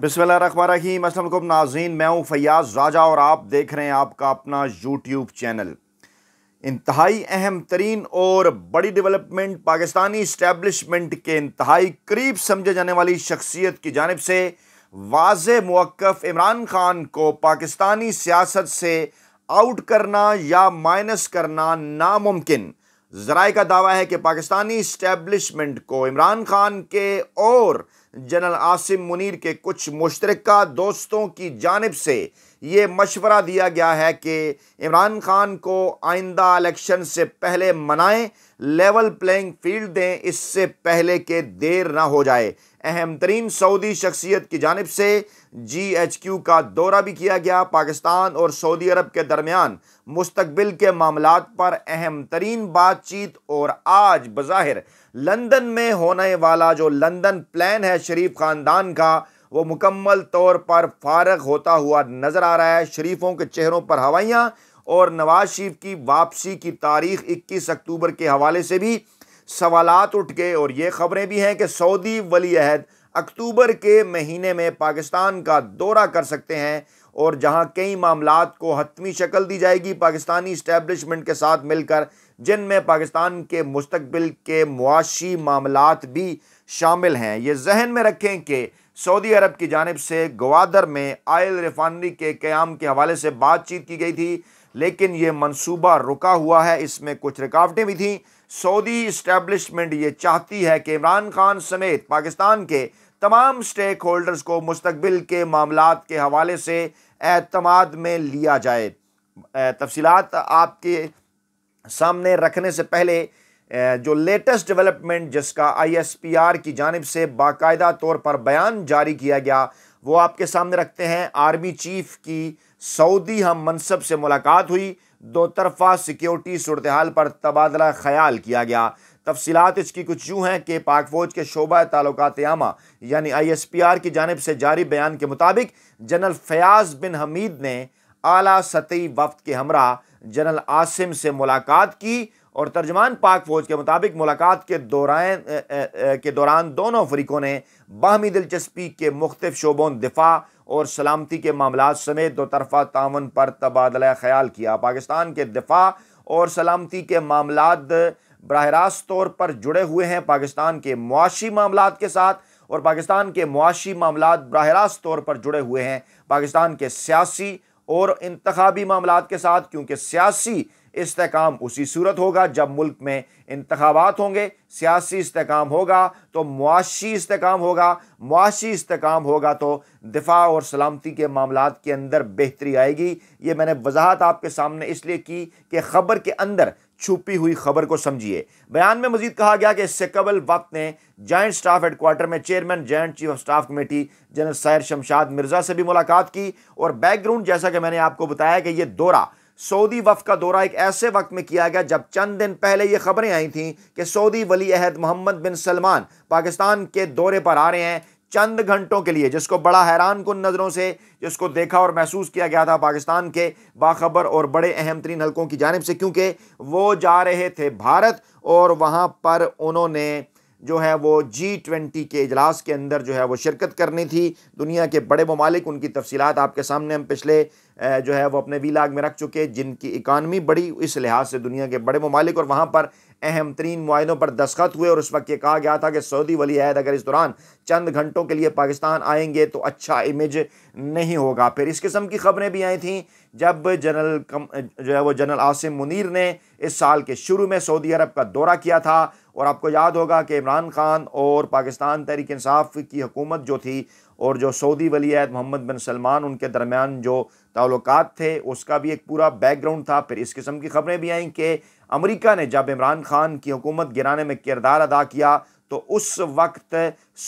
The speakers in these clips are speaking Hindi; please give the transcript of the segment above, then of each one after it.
बिसमीम असलम नाजीन मैं हूँ फयाज राजा और आप देख रहे हैं आपका अपना यूट्यूब चैनल इंतहाई अहम तरीन और बड़ी डेवलपमेंट पाकिस्तानी इस्टेबलिशमेंट के इंतहाई करीब समझे जाने वाली शख्सियत की जानब से वाज मौक़ इमरान खान को पाकिस्तानी सियासत से आउट करना या माइनस करना नामुमकिन जराए का दावा है कि पाकिस्तानी इस्टेबलिशमेंट को इमरान खान के और जनरल आसिम मुनीर के कुछ मुश्तरक दोस्तों की जानब से ये मशवरा दिया गया है कि इमरान खान को आइंदा इलेक्शन से पहले मनाएं लेवल प्लेइंग फील्ड दें इससे पहले के देर ना हो जाए अहम तरीन सऊदी शख्सियत की जानब से जी एच क्यू का दौरा भी किया गया पाकिस्तान और सऊदी अरब के दरमियान मुस्तबिल के मामला पर अहम तरीन बातचीत और आज बज़ाहिर लंदन में होने वाला जो लंदन प्लान है शरीफ ख़ानदान का वो मुकम्मल तौर पर फारग होता हुआ नज़र आ रहा है शरीफों के चेहरों पर हवाइयाँ और नवाज शरीफ की वापसी की तारीख इक्कीस अक्टूबर के हवाले से भी सवालत उठ गए और ये खबरें भी हैं कि सऊदी वली अहद अक्टूबर के महीने में पाकिस्तान का दौरा कर सकते हैं और जहां कई मामला को हतमी शक्ल दी जाएगी पाकिस्तानी इस्टेबलिशमेंट के साथ मिलकर जिनमें पाकिस्तान के मुस्तबिल के मुआशी मामला भी शामिल हैं ये जहन में रखें कि सऊदी अरब की जानब से गवादर में आयल रिफाइनरी के क्याम के हवाले से बातचीत की गई थी लेकिन ये मनसूबा रुका हुआ है इसमें कुछ रुकावटें भी थीं सऊदी इस्टेब्लिशमेंट ये चाहती है कि इमरान खान समेत पाकिस्तान के तमाम स्टेक होल्डर्स को मुस्तबिल के मामला के हवाले से अतमाद में लिया जाए तफसीत आपके सामने रखने से पहले जो लेटेस्ट डेवलपमेंट जिसका आईएसपीआर की जानब से बाकायदा तौर पर बयान जारी किया गया वो आपके सामने रखते हैं आर्मी चीफ की सऊदी हम मनसब से मुलाकात हुई दो तरफा सिक्योरिटी हाल पर तबादला ख्याल किया गया तफसीत इसकी कुछ यूँ हैं कि पाक फौज के शोबा ताल्लुकात आमा यानी आई एस पी आर की जानब से जारी बयान के मुताबिक जनरल फयाज बिन हमीद ने अली सतही वफद के हमरा जनरल आसिम से मुलाकात की और तर्जमान पाक फौज के मुताबिक मुलाकात के दौरान के दौरान दोनों फरीकों ने बाहमी दिलचस्पी के मुख्तफ शोबों दिफा और सलामती के मामला समेत दो तरफा तावन पर तबादला ख्याल किया पाकिस्तान के दिफा और सलामती के मामला बरह रास्त तौर पर जुड़े हुए हैं पाकिस्तान के मुआशी मामला के साथ और पाकिस्तान के मुआशी मामला बरह रास्त तौर पर जुड़े हुए हैं पाकिस्तान के सियासी और इंतबी मामला के साथ क्योंकि सियासी इसकाम उसी सूरत होगा जब मुल्क में इंतबात होंगे सियासी इसकाम होगा तो मुआशी इसकाम होगा मुआशी इसकाम होगा तो दिफा और सलामती के मामला के अंदर बेहतरी आएगी ये मैंने वजाहत आपके सामने इसलिए की कि खबर के अंदर छुपी हुई खबर को समझिए बयान में मजीद कहा गया कि इससे कबल वक्त ने जॉइंट स्टाफ हेडक्वार्टर में chairman joint chief of staff committee general Sahir Shamshad Mirza से भी मुलाकात की और बैकग्राउंड जैसा कि मैंने आपको बताया कि यह दौरा सऊदी वफ का दौरा एक ऐसे वक्त में किया गया जब चंद दिन पहले ये खबरें आई थीं कि सऊदी वली अहद मोहम्मद बिन सलमान पाकिस्तान के दौरे पर आ रहे हैं चंद घंटों के लिए जिसको बड़ा हैरान कन नज़रों से जिसको देखा और महसूस किया गया था पाकिस्तान के बाखबर और बड़े अहम तरीन हल्कों की जानब से क्योंकि वो जा रहे थे भारत और वहाँ पर उन्होंने जो है वो जी ट्वेंटी के इजलास के अंदर जो है वो शिरकत करनी थी दुनिया के बड़े ममालिक उनकी तफसीत आपके सामने हम पिछले जो है वो अपने वीलाग में रख चुके जिनकी इकानमी बड़ी इस लिहाज से दुनिया के बड़े ममालिक और वहाँ पर अहम तरीन मुआनों पर दस्खत हुए और उस वक्त ये कहा गया था कि सऊदी वली अहद अगर इस दौरान चंद घंटों के लिए पाकिस्तान आएंगे तो अच्छा इमेज नहीं होगा फिर इस किस्म की खबरें भी आई थी जब जनरल कम जो है वो जनरल आसिम मुनीर ने इस साल के शुरू में सऊदी अरब का दौरा किया था और आपको याद होगा कि इमरान खान और पाकिस्तान तहरीक इंसाफ की हुकूमत जो थी और जो सऊदी वली अहद मोहम्मद बिन सलमान उनके दरमियान जो ताल्लुकात थे उसका भी एक पूरा बैकग्राउंड था फिर इस किस्म की खबरें भी आई कि अमरीका ने जब इमरान खान की हुकूमत गिराने में किरदार अदा किया तो उस वक्त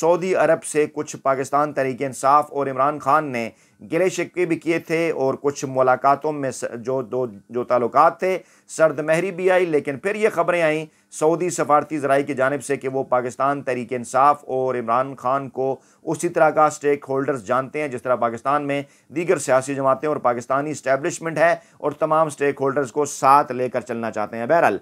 सऊदी अरब से कुछ पाकिस्तान तहरीक इंसाफ और इमरान खान ने गिले शिक्के भी किए थे और कुछ मुलाकातों में जो दो जो ताल्लुक थे सर्द महरी भी आई लेकिन फिर ये खबरें आईं सऊदी सफारती जराई की जानब से कि वो पाकिस्तान तहरीक इंसाफ और इमरान खान को उसी तरह का स्टेक होल्डर्स जानते हैं जिस तरह पाकिस्तान में दीगर सियासी जमातें और पाकिस्तानी इस्टेबलिशमेंट है और तमाम स्टेक होल्डर्स को साथ लेकर चलना चाहते हैं बहरहाल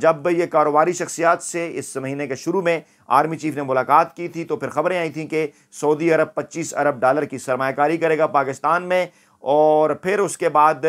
जब ये कारोबारी शख्सियात से इस महीने के शुरू में आर्मी चीफ ने मुलाकात की थी तो फिर खबरें आई थी कि सऊदी अरब 25 अरब डॉलर की सरमाकारी करेगा पाकिस्तान में और फिर उसके बाद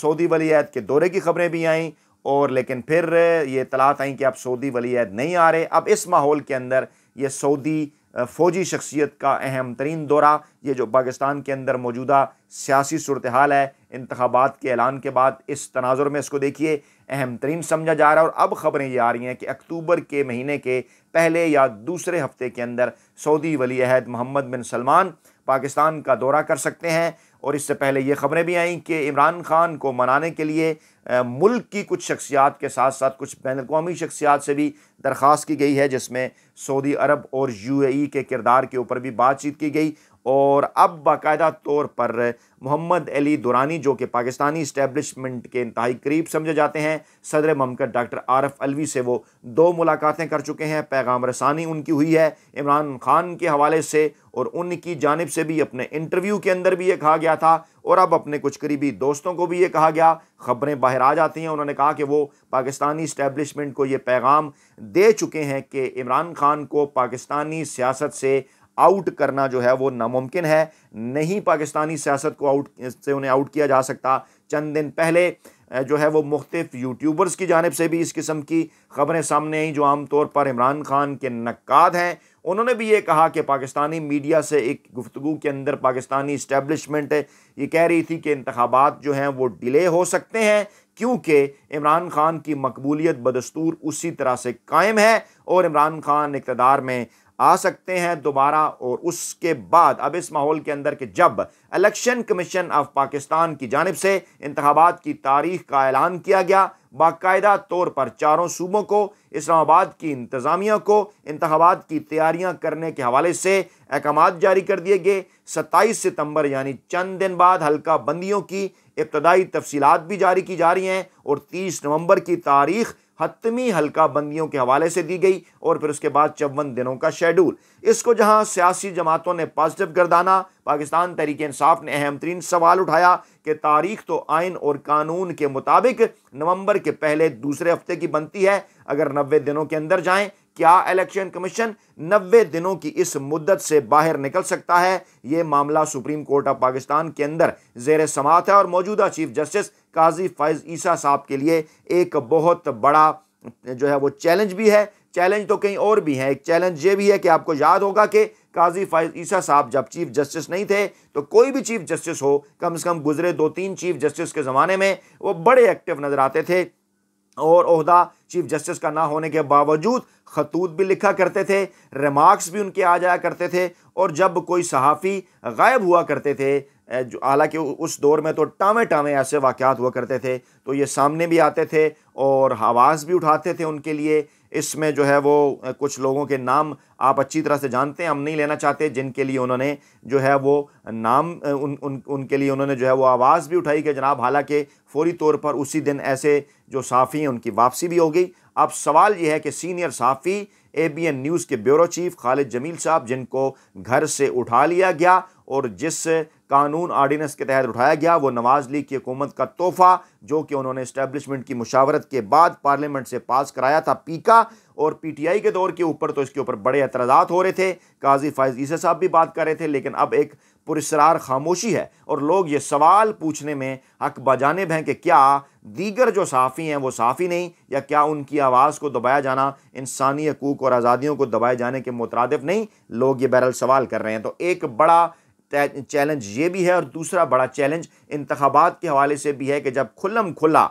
सऊदी वलीद के दौरे की खबरें भी आईं और लेकिन फिर ये तलात आई कि अब सऊदी वलीद नहीं आ रहे अब इस माहौल के अंदर ये सऊदी फ़ौजी शख्सियत का अहम तरीन दौरा ये जो पाकिस्तान के अंदर मौजूदा सियासी सूरत हाल है इंतबात के ऐलान के बाद इस तनाजुर में इसको देखिए अहम तरीन समझा जा रहा है और अब खबरें ये आ रही हैं कि अक्टूबर के महीने के पहले या दूसरे हफ्ते के अंदर सऊदी वली अहद मोहम्मद बिन सलमान पाकिस्तान का दौरा कर सकते हैं और इससे पहले ये खबरें भी आईं कि इमरान खान को मनाने के लिए मुल्क की कुछ शख्सियात के साथ साथ कुछ बैन अवी शख्सियात से भी दरख्वास्त की गई है जिसमें सऊदी अरब और यू ए के किरदार के ऊपर भी बातचीत की गई और अब बाकायदा तौर पर मोहम्मद अली दुरानी जो कि पाकिस्तानी इस्टेबलिशमेंट के इंतहाई करीब समझे जाते हैं सदर ममकत डॉक्टर आरफ अलवी से वो दो मुलाकातें कर चुके हैं पैगाम रसानी उनकी हुई है इमरान खान के हवाले से और उनकी जानब से भी अपने इंटरव्यू के अंदर भी ये कहा गया था और अब अपने कुछ करीबी दोस्तों को भी ये कहा गया खबरें बाहर आ जाती हैं उन्होंने कहा कि वो पाकिस्तानी इस्टेबलिशमेंट को ये पैगाम दे चुके हैं कि इमरान खान को पाकिस्तानी सियासत से आउट करना जो है वो नामुमकिन है नहीं पाकिस्तानी सियासत को आउट से उन्हें आउट किया जा सकता चंद दिन पहले जो है वो मुख्तफ यूट्यूबर्स की जानब से भी इस किस्म की खबरें सामने आई जो आम तौर पर इमरान खान के नक्काद हैं उन्होंने भी ये कहा कि पाकिस्तानी मीडिया से एक गुफ्तु के अंदर पाकिस्तानी इस्टेबलिशमेंट ये कह रही थी कि इंतबात जो हैं वो डिले हो सकते हैं क्योंकि इमरान खान की मकबूलियत बदस्तूर उसी तरह से कायम है और इमरान खान इकतदार में आ सकते हैं दोबारा और उसके बाद अब इस माहौल के अंदर कि जब इलेक्शन कमीशन ऑफ पाकिस्तान की जानब से इंतबात की तारीख का ऐलान किया गया बाकायदा तौर पर चारों सूबों को इस्लामाबाद की इंतज़ामिया को इंतबात की तैयारियां करने के हवाले से अहकाम जारी कर दिए गए सत्ताईस सितम्बर यानी चंद दिन बाद हल्का बंदियों की इब्तदाई तफसीत भी जारी की जा रही हैं और तीस नवंबर की तारीख हतमी हल्का बंदियों के हवाले से दी गई और फिर उसके बाद चौवन दिनों का शेड्यूल इसको जहां सियासी जमातों ने पॉजिटिव गर्दाना पाकिस्तान तहरीक इंसाफ ने अहम तरीन सवाल उठाया कि तारीख तो आइन और कानून के मुताबिक नवंबर के पहले दूसरे हफ्ते की बनती है अगर नबे दिनों के अंदर जाएं क्या इलेक्शन कमीशन 90 दिनों की इस मुद्दत से बाहर निकल सकता है ये मामला सुप्रीम कोर्ट ऑफ पाकिस्तान के अंदर जेर समात है और मौजूदा चीफ जस्टिस काजी फैज़ ईसा साहब के लिए एक बहुत बड़ा जो है वो चैलेंज भी है चैलेंज तो कहीं और भी है एक चैलेंज ये भी है कि आपको याद होगा कि काजी फैज ईसा साहब जब चीफ जस्टिस नहीं थे तो कोई भी चीफ जस्टिस हो कम से कम गुजरे दो तीन चीफ जस्टिस के ज़माने में वो बड़े एक्टिव नज़र आते थे और अहदा चीफ जस्टिस का ना होने के बावजूद खतूत भी लिखा करते थे रिमार्क्स भी उनके आ जाया करते थे और जब कोई सहाफ़ी गायब हुआ करते थे जो हालांकि उस दौर में तो टामे टामे ऐसे वाक़ात हुआ करते थे तो ये सामने भी आते थे और आवाज़ भी उठाते थे उनके लिए इसमें जो है वो कुछ लोगों के नाम आप अच्छी तरह से जानते हैं हम नहीं लेना चाहते जिनके लिए उन्होंने जो है वो नाम उन, उन उनके लिए उन्होंने जो है वो आवाज़ भी उठाई कि जनाब हालांकि फ़ौरी तौर पर उसी दिन ऐसे जो साफ़ी हैं उनकी वापसी भी हो गई अब सवाल यह है कि सीनियर सहाफ़ी ए बी एन न्यूज़ के ब्यूरो चीफ खालिद जमील साहब जिनको घर से उठा लिया गया और जिस कानून आर्डिनेंस के तहत उठाया गया वो नवाज लीग की हुकूमत का तोहफा जो कि उन्होंने इस्टेब्लिशमेंट की मुशावरत के बाद पार्लियामेंट से पास कराया था पीका और पीटीआई के दौर के ऊपर तो इसके ऊपर बड़े एतराज़ा हो रहे थे काजी फायज ईसा साहब भी बात कर रहे थे लेकिन अब एक पुरसरार खामोशी है और लोग ये सवाल पूछने में हक बजानब हैं कि क्या दीगर जो साफ़ी हैं वो साफ़ी नहीं या क्या उनकी आवाज़ को दबाया जाना इंसानी हकूक़ और आज़ादियों को दबाए जाने के मुतरद नहीं लोग ये बहरल सवाल कर रहे हैं तो एक बड़ा चैलेंज ये भी है और दूसरा बड़ा चैलेंज इंतबात के हवाले से भी है कि जब खुलम खुला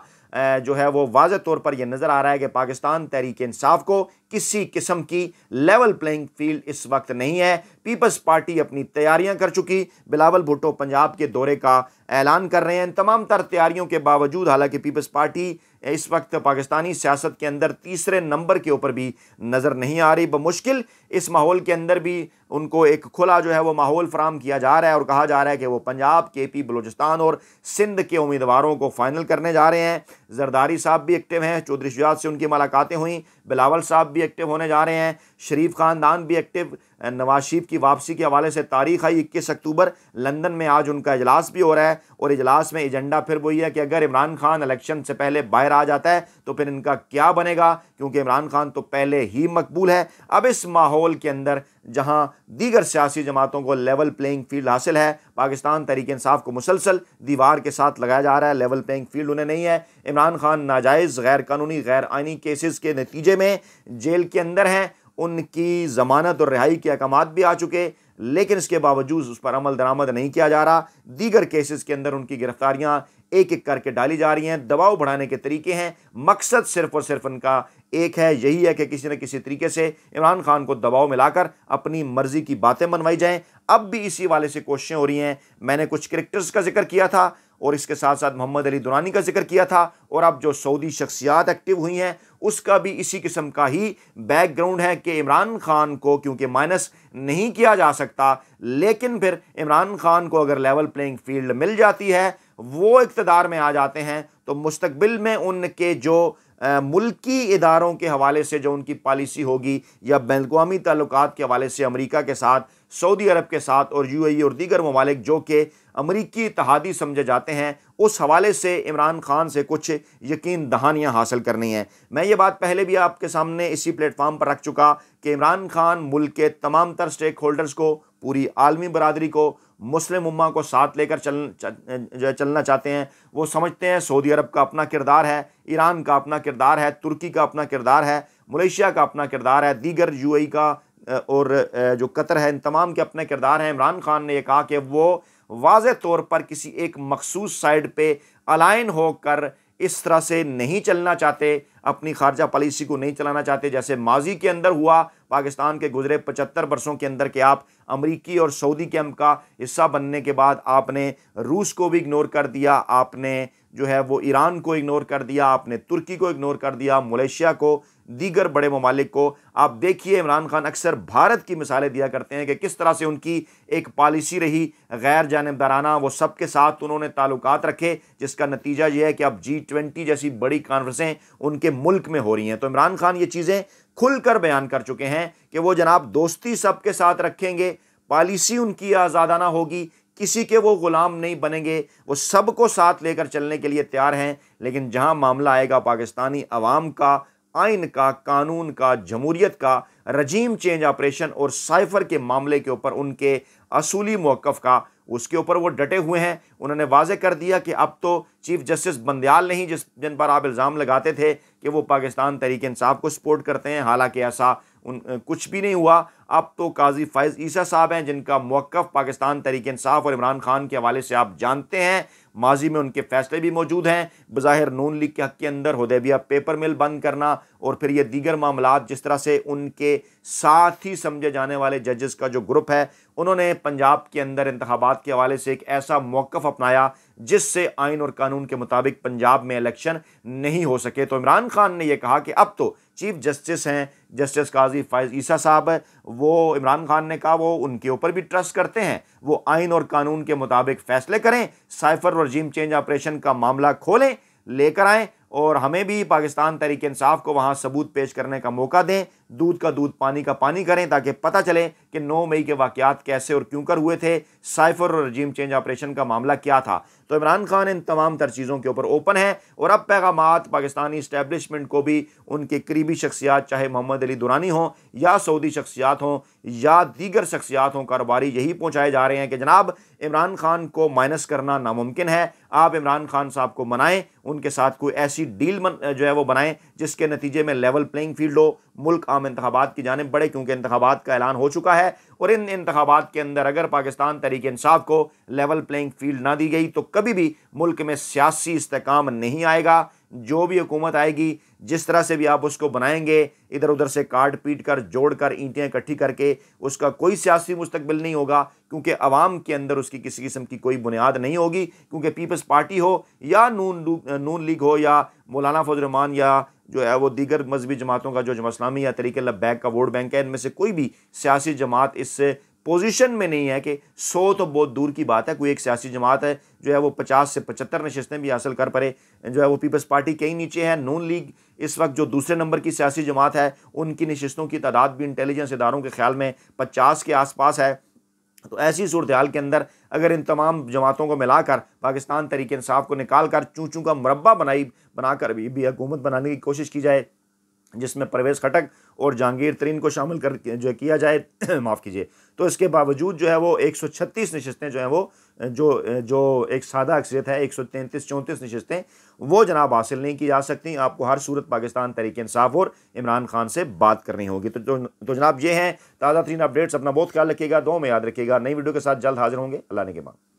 जो है वो वाज तौर पर यह नज़र आ रहा है कि पाकिस्तान तहरीक इंसाफ को किसी किस्म की लेवल प्लेइंग फील्ड इस वक्त नहीं है पीपल्स पार्टी अपनी तैयारियां कर चुकी बिलावल भुट्टो पंजाब के दौरे का ऐलान कर रहे हैं इन तमाम तर तैयारियों के बावजूद हालांकि पीपल्स पार्टी इस वक्त पाकिस्तानी सियासत के अंदर तीसरे नंबर के ऊपर भी नज़र नहीं आ रही बमुश्किल इस माहौल के अंदर भी उनको एक खुला जो है वो माहौल फ्राहम किया जा रहा है और कहा जा रहा है कि वो पंजाब के पी बलोचिस्तान और सिंध के उम्मीदवारों को फाइनल करने जा रहे हैं जरदारी साहब भी एक्टिव हैं चौधरी शुजात से उनकी मुलाकातें हुई बिलावल साहब भी एक्टिव होने जा रहे हैं शरीफ खानदान भी एक्टिव नवाज शरीफ की वापसी के हवाले से तारीख आई इक्कीस अक्टूबर लंदन में आज उनका इजलास भी हो रहा है और इजलास में एजेंडा फिर वही है कि अगर इमरान खान इलेक्शन से पहले बाहर आ जाता है तो फिर इनका क्या बनेगा क्योंकि इमरान खान तो पहले ही मकबूल है अब इस माहौल के अंदर जहाँ दीगर सियासी जमातों को लेवल प्लेइंग फील्ड हासिल है पाकिस्तान तरीके इंसाफ को मुसलसल दीवार के साथ लगाया जा रहा है लेवल प्लेइंग फील्ड उन्हें नहीं है इमरान खान नाजायज़ गैर कानूनी गैर आइनी केसेस के नतीजे में जेल के अंदर हैं उनकी ज़मानत और रिहाई के अहकाम भी आ चुके लेकिन इसके बावजूद उस पर अमल दरामद नहीं किया जा रहा दीगर केसेस के अंदर उनकी गिरफ्तारियाँ एक एक करके डाली जा रही हैं दबाव बढ़ाने के तरीके हैं मकसद सिर्फ और सिर्फ उनका एक है यही है कि किसी न किसी तरीके से इमरान खान को दबाव में लाकर अपनी मर्ज़ी की बातें मनवाई जाएं अब भी इसी वाले से कोशिशें हो रही हैं मैंने कुछ करेक्टर्स का जिक्र किया था और इसके साथ साथ मोहम्मद अली दुरानी का जिक्र किया था और अब जो सऊदी शख्सियात एक्टिव हुई हैं उसका भी इसी किस्म का ही बैकग्राउंड है कि इमरान खान को क्योंकि माइनस नहीं किया जा सकता लेकिन फिर इमरान खान को अगर लेवल प्लेइंग फील्ड मिल जाती है वो इकतदार में आ जाते हैं तो मुस्तबिल में उनके जो मुल्की इदारों के हवाले से जो उनकी पॉलिसी होगी या बैन अवी के हवाले से अमरीका के साथ सऊदी अरब के साथ और यूएई और दीगर ममालिक जो कि अमरीकी इतहादी समझे जाते हैं उस हवाले से इमरान खान से कुछ यकीन दहानियाँ हासिल करनी हैं मैं ये बात पहले भी आपके सामने इसी प्लेटफॉर्म पर रख चुका कि इमरान खान मुल्क के तमाम तर स्टेक होल्डर्स को पूरी आलमी बरदरी को मुस्लिम उम्मा को साथ लेकर चल जो है चलना चाहते हैं वो समझते हैं सऊदी अरब का अपना किरदार है ईरान का अपना किरदार है तुर्की का अपना किरदार है मलेशिया का अपना किरदार है दीगर यूएई का और जो कतर है इन तमाम के अपने किरदार हैं इमरान खान ने यह कहा कि वो वाज तौर पर किसी एक मखसूस साइड पर अलाइन होकर इस तरह से नहीं चलना चाहते अपनी खारजा पॉलिसी को नहीं चलाना चाहते जैसे माजी के अंदर हुआ पाकिस्तान के गुजरे पचहत्तर बरसों के अंदर के आप अमरीकी और सऊदी कैम्प का हिस्सा बनने के बाद आपने रूस को भी इग्नोर कर दिया आपने जो है वो ईरान को इग्नोर कर दिया आपने तुर्की को इग्नोर कर दिया मलेशिया को दीगर बड़े ममालिक को आप देखिए इमरान खान अक्सर भारत की मिसालें दिया करते हैं कि किस तरह से उनकी एक पॉलिसी रही गैर जानबदाराना वो सब के साथ उन्होंने ताल्लुक रखे जिसका नतीजा ये है कि अब जी ट्वेंटी जैसी बड़ी कॉन्फ्रेंसें उनके मुल्क में हो रही हैं तो इमरान खान ये चीज़ें खुलकर बयान कर चुके हैं कि वो जनाब दोस्ती सबके साथ रखेंगे पॉलिसी उनकी आज़ादाना होगी किसी के वो ग़ुलाम नहीं बनेंगे वो सबको साथ लेकर चलने के लिए तैयार हैं लेकिन जहां मामला आएगा पाकिस्तानी आवाम का आइन का कानून का जमहूरीत का रजीम चेंज ऑपरेशन और साइफर के मामले के ऊपर उनके असूली मौक़ का उसके ऊपर वो डटे हुए हैं उन्होंने वाजे कर दिया कि अब तो चीफ जस्टिस बंदयाल नहीं जिस जिन पर आप इल्ज़ाम लगाते थे कि वो पाकिस्तान तहरीक इंसाफ को सपोर्ट करते हैं हालांकि ऐसा उन कुछ भी नहीं हुआ अब तो काजी फैज़ ईसा साहब हैं जिनका मौक़ पाकिस्तान तरीक इंसाफ और इमरान खान के हवाले से आप जानते हैं माजी में उनके फैसले भी मौजूद हैं बज़ाहिर नून लीग के हक के अंदर हदेबिया पेपर मिल बंद करना और फिर ये दीगर मामला जिस तरह से उनके साथ ही समझे जाने वाले जजेस का जो ग्रुप है उन्होंने पंजाब के अंदर इंतबात के हवाले से एक ऐसा मौक़ अपनाया जिससे आइन और कानून के मुताबिक पंजाब में इलेक्शन नहीं हो सके तो इमरान खान ने यह कहा कि अब तो चीफ जस्टिस हैं जस्टिस काजी फायज ईसा साहब है वो इमरान खान ने कहा वो उनके ऊपर भी ट्रस्ट करते हैं वो आइन और कानून के मुताबिक फैसले करें साइफर और रजीम चेंज ऑपरेशन का मामला खोलें लेकर आएँ और हमें भी पाकिस्तान तहरीक इंसाफ को वहाँ सबूत पेश करने का मौका दें दूध का दूध पानी का पानी करें ताकि पता चले कि 9 मई के वाक़ात कैसे और क्यों कर हुए थे साइफर और रजीम चेंज ऑपरेशन का मामला क्या था तो इमरान खान इन तमाम तर चीज़ों के ऊपर ओपन है और अब पैगाम पाकिस्तानी इस्टेबलिशमेंट को भी उनके करीबी शख्सियात चाहे मोहम्मद अली दुरानी हों या सऊदी शख्सियात हों या दीगर शख्सियात हों कारोबारी यही पहुँचाए जा रहे हैं कि जनाब इमरान खान को माइनस करना नामुमकिन है आप इमरान खान साहब को मनाएं उनके साथ कोई ऐसी डील जो है वो बनाएं जिसके नतीजे में लेवल प्लेइंग फील्ड हो मुल्क आम इंतबात की जानब बढ़े क्योंकि इंतबात का ऐलान हो चुका है और इन इंतबात के अंदर अगर पाकिस्तान तहरीक इंसाफ को लेवल प्लेइंग फील्ड ना दी गई तो कभी भी मुल्क में सियासी इसकाम नहीं आएगा जो भी हुकूमत आएगी जिस तरह से भी आप उसको बनाएंगे इधर उधर से काट पीट कर जोड़ कर ईंटें इकट्ठी करके उसका कोई सियासी मुस्तबिल नहीं होगा क्योंकि आवाम के अंदर उसकी किसी किस्म की कोई बुनियाद नहीं होगी क्योंकि पीपल्स पार्टी हो या नून नून लीग हो या मौलाना फजरमान या जो है वो दीगर मजहबी जमातों का जो इस्लामी या तरीके लब्बैक का वोट बैंक है इनमें से कोई भी सियासी जमात इससे पोजीशन में नहीं है कि सौ तो बहुत दूर की बात है कोई एक सियासी जमात है जो है वो पचास से पचहत्तर नशस्तें भी हासिल कर पड़े जो है वो पीपल्स पार्टी कई नीचे है नून लीग इस वक्त जो दूसरे नंबर की सियासी जमात है उनकी नशस्तों की तादाद भी इंटेलिजेंस इदारों के ख्याल में पचास के आसपास है तो ऐसी सूरत हाल के अंदर अगर इन तमाम जमातों को मिलाकर पाकिस्तान तरीके इंसाफ को निकाल कर चूँ चूँ का मुरबा बनाई बनाकर भी, भी हुकूमत बनाने की कोशिश की जाए जिसमें परवेज़ खटक और जहांगीर तरीन को शामिल कर जो किया जाए माफ़ कीजिए तो इसके बावजूद जो है वो 136 नशस्तें जो हैं वो जो जो एक सादा अक्सरियत है एक सौ तैंतीस चौंतीस नशस्तें वो जनाब हासिल नहीं की जा सकती आपको हर सूरत पाकिस्तान तरीके इंसाफ और इमरान खान से बात करनी होगी तो तो जनाब ये हैं ताज़ा तरीन अपडेट्स अपना बहुत ख्याल रखिएगा दो में याद रखिएगा नई वीडियो के साथ जल्द हाजिर होंगे अल्लाह ने के बाद